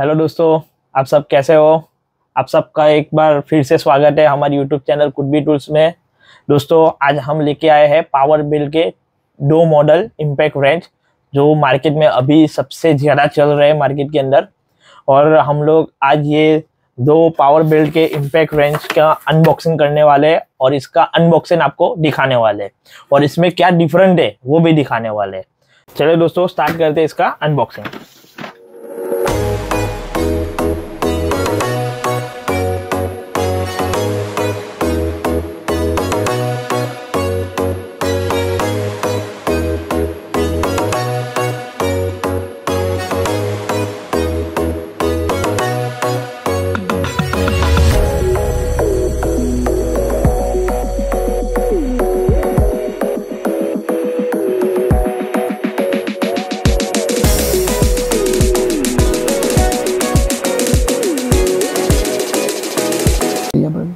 Hello दोस्तों आप सब कैसे हो आप सबका एक बार फिर से स्वागत है हमारे यूट्यूब चैनल कुड टूल्स में दोस्तों आज हम लेके आए हैं पावर बिल के दो मॉडल इम्पैक्ट रेंज जो मार्केट में अभी सबसे ज़्यादा चल रहे हैं मार्केट के अंदर और हम लोग आज ये दो पावर बिल के इम्पैक्ट रेंज का अनबॉक्सिंग करने वाले हैं और इसका अनबॉक्सिंग आपको दिखाने वाले हैं और इसमें क्या डिफरेंट है वो भी दिखाने वाले हैं चलो दोस्तों स्टार्ट करते हैं इसका अनबॉक्सिंग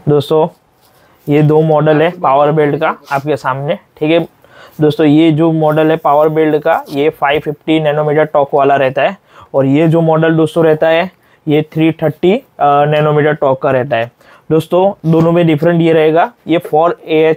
दोस्तों ये दो मॉडल है पावर बेल्ट का आपके सामने ठीक है दोस्तों ये जो मॉडल है पावर बेल्ट का ये 550 नैनोमीटर टॉक वाला रहता है और ये जो मॉडल दोस्तों रहता है ये 330 नैनोमीटर टॉक का रहता है दोस्तों दोनों में डिफरेंट ये रहेगा ये फोर ए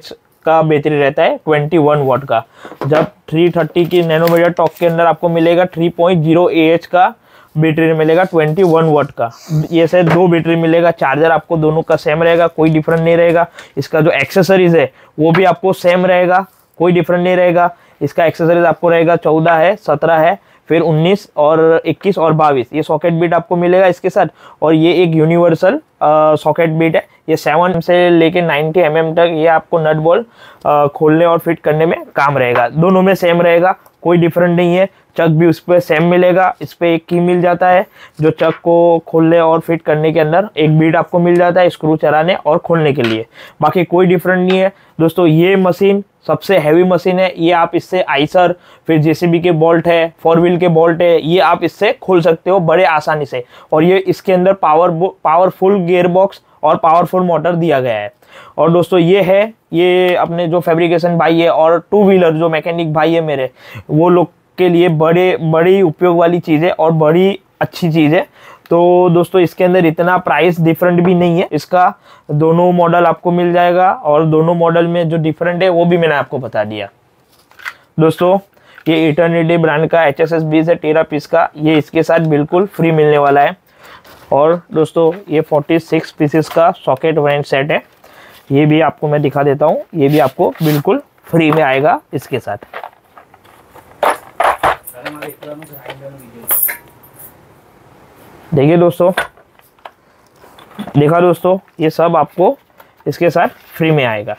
का बैटरी रहता है 21 वाट का जब 330 की नैनोमीटर टॉक के अंदर आपको मिलेगा थ्री पॉइंट AH का बैटरी मिलेगा 21 वोट का ये से दो बैटरी मिलेगा चार्जर आपको दोनों का सेम रहेगा कोई डिफरेंट नहीं रहेगा इसका जो एक्सेसरीज है वो भी आपको सेम रहेगा कोई डिफरेंट नहीं रहेगा इसका एक्सेसरीज आपको रहेगा चौदह है सत्रह है फिर 19 और 21 और 22 ये सॉकेट बीट आपको मिलेगा इसके साथ और ये एक यूनिवर्सल सॉकेट बीट है ये 7 से लेके 90 एम mm तक ये आपको नट बॉल खोलने और फिट करने में काम रहेगा दोनों में सेम रहेगा कोई डिफरेंट नहीं है चक भी उस पर सेम मिलेगा इस पर एक की मिल जाता है जो चक को खोलने और फिट करने के अंदर एक बीट आपको मिल जाता है स्क्रू चलाने और खोलने के लिए बाकी कोई डिफरेंट नहीं है दोस्तों ये मशीन सबसे हैवी मशीन है ये आप इससे आइसर फिर जेसीबी के बोल्ट है फोर व्हील के बोल्ट है ये आप इससे खोल सकते हो बड़े आसानी से और ये इसके अंदर पावर पावरफुल गेयर बॉक्स और पावरफुल मोटर दिया गया है और दोस्तों ये है ये अपने जो फैब्रिकेशन भाई है और टू व्हीलर जो मैकेनिक भाई है मेरे वो लोग के लिए बड़े बड़ी उपयोग वाली चीज़ है और बड़ी अच्छी चीज़ है तो दोस्तों इसके अंदर इतना प्राइस डिफरेंट भी नहीं है इसका दोनों मॉडल आपको मिल जाएगा और दोनों मॉडल में जो डिफरेंट है वो भी मैंने आपको बता दिया दोस्तों ये इटर्निटी ब्रांड का एच एस एस बीस है तेरह पीस का ये इसके साथ बिल्कुल फ्री मिलने वाला है और दोस्तों ये फोर्टी सिक्स पीसेस का सॉकेट वैंड सेट है ये भी आपको मैं दिखा देता हूँ ये भी आपको बिल्कुल फ्री में आएगा इसके साथ देखिए दोस्तों देखा दोस्तों ये सब आपको इसके साथ फ्री में आएगा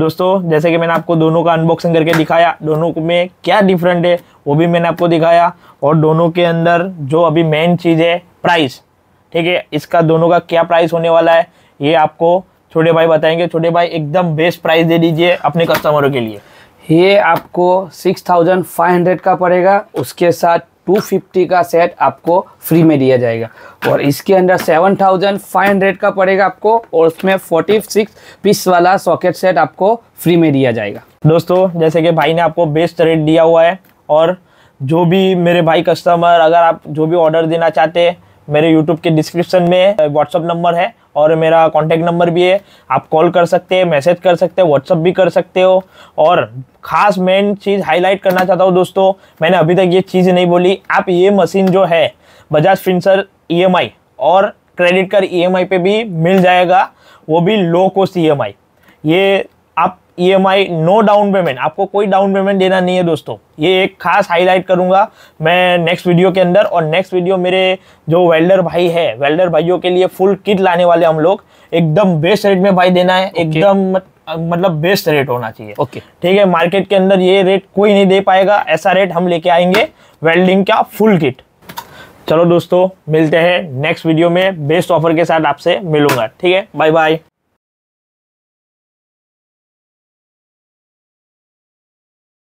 दोस्तों जैसे कि मैंने आपको दोनों का अनबॉक्सिंग करके दिखाया दोनों में क्या डिफरेंट है वो भी मैंने आपको दिखाया और दोनों के अंदर जो अभी मेन चीज़ है प्राइस ठीक है इसका दोनों का क्या प्राइस होने वाला है ये आपको छोटे भाई बताएंगे छोटे भाई एकदम बेस्ट प्राइस दे दीजिए अपने कस्टमरों के लिए ये आपको 6500 का पड़ेगा उसके साथ 250 का सेट आपको फ्री में दिया जाएगा और इसके अंदर 7500 का पड़ेगा आपको और उसमें 46 पीस वाला सॉकेट सेट आपको फ्री में दिया जाएगा दोस्तों जैसे कि भाई ने आपको बेस्ट रेट दिया हुआ है और जो भी मेरे भाई कस्टमर अगर आप जो भी ऑर्डर देना चाहते हैं मेरे यूट्यूब के डिस्क्रिप्शन में व्हाट्सअप नंबर है और मेरा कॉन्टैक्ट नंबर भी है आप कॉल कर सकते हैं मैसेज कर सकते हैं व्हाट्सअप भी कर सकते हो और ख़ास मेन चीज़ हाईलाइट करना चाहता हूँ दोस्तों मैंने अभी तक ये चीज़ नहीं बोली आप ये मशीन जो है बजाज फिंसर ई और क्रेडिट कार्ड ई पे भी मिल जाएगा वो भी लो कॉस्ट ई ये ईएमआई नो डाउन पेमेंट आपको कोई डाउन पेमेंट देना नहीं है दोस्तों ये एक खास हाईलाइट करूंगा मैं नेक्स्ट वीडियो के अंदर और नेक्स्ट वीडियो मेरे जो वेल्डर भाई है वेल्डर भाइयों के लिए फुल किट लाने वाले हम लोग एकदम बेस्ट रेट में भाई देना है okay. एकदम मतलब बेस्ट रेट होना चाहिए ओके okay. ठीक है मार्केट के अंदर ये रेट कोई नहीं दे पाएगा ऐसा रेट हम लेके आएंगे वेल्डिंग का फुल किट चलो दोस्तों मिलते हैं नेक्स्ट वीडियो में बेस्ट ऑफर के साथ आपसे मिलूंगा ठीक है बाय बाय